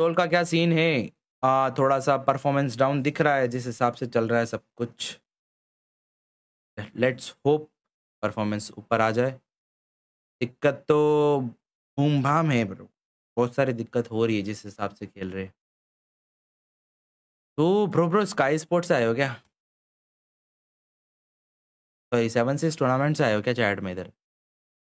soul का क्या scene है आ, थोड़ा सा परफॉर्मेंस डाउन दिख रहा है जिस हिसाब से चल रहा है सब कुछ लेट्स होप परफॉर्मेंस ऊपर आ जाए दिक्कत तो भूम भाम है ब्रो बहुत सारी दिक्कत हो रही है जिस हिसाब से खेल रहे तो ब्रो ब्रो स्काई स्पोर्ट्स से आए हो क्या सॉरी सेवन सिक्स टूर्नामेंट से आए हो क्या चैट में इधर